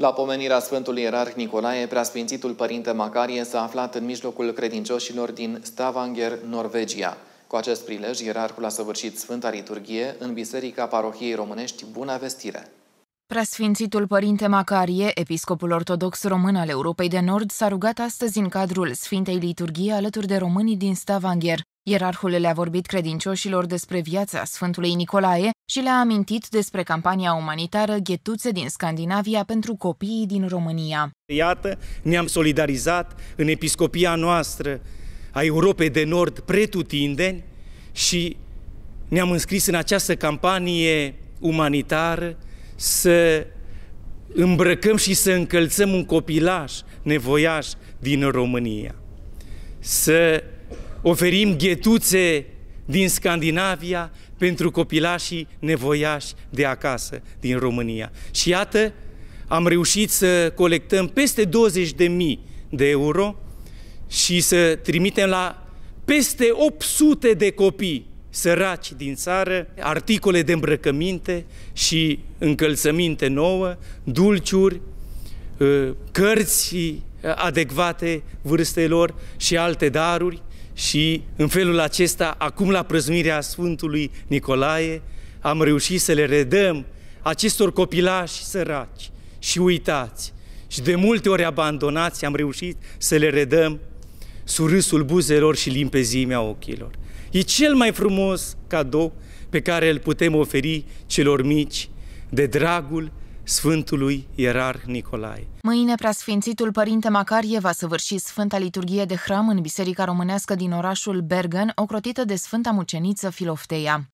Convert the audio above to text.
La pomenirea Sfântului Ierarh Nicolae, preasfințitul Părinte Macarie s-a aflat în mijlocul credincioșilor din Stavanger, Norvegia. Cu acest prilej, ierarhul a săvârșit Sfânta Liturghie în Biserica Parohiei Românești Buna Vestire. Preasfințitul Părinte Macarie, episcopul ortodox român al Europei de Nord, s-a rugat astăzi în cadrul Sfintei Liturghii alături de românii din Stavanger. Ierarhul le-a vorbit credincioșilor despre viața Sfântului Nicolae și le-a amintit despre campania umanitară Ghetuțe din Scandinavia pentru copiii din România. Iată, ne-am solidarizat în episcopia noastră a Europei de Nord pretutindeni și ne-am înscris în această campanie umanitară să îmbrăcăm și să încălțăm un copilaș nevoiaș din România. Să oferim ghetuțe din Scandinavia pentru copilașii nevoiași de acasă din România. Și iată, am reușit să colectăm peste 20.000 de euro și să trimitem la peste 800 de copii săraci din țară, articole de îmbrăcăminte și încălțăminte nouă, dulciuri, ă, cărți ă, adecvate vârstelor și alte daruri. Și în felul acesta, acum la prăzmirea Sfântului Nicolae, am reușit să le redăm acestor copilași săraci și uitați și de multe ori abandonați, am reușit să le redăm surâsul buzelor și limpezimea ochilor. E cel mai frumos cadou pe care îl putem oferi celor mici de dragul Sfântului Ierar Nicolae. Mâine preasfințitul Părinte Macarie va săvârși Sfânta Liturghie de Hram în Biserica Românească din orașul Bergen, ocrotită de Sfânta Muceniță Filofteia.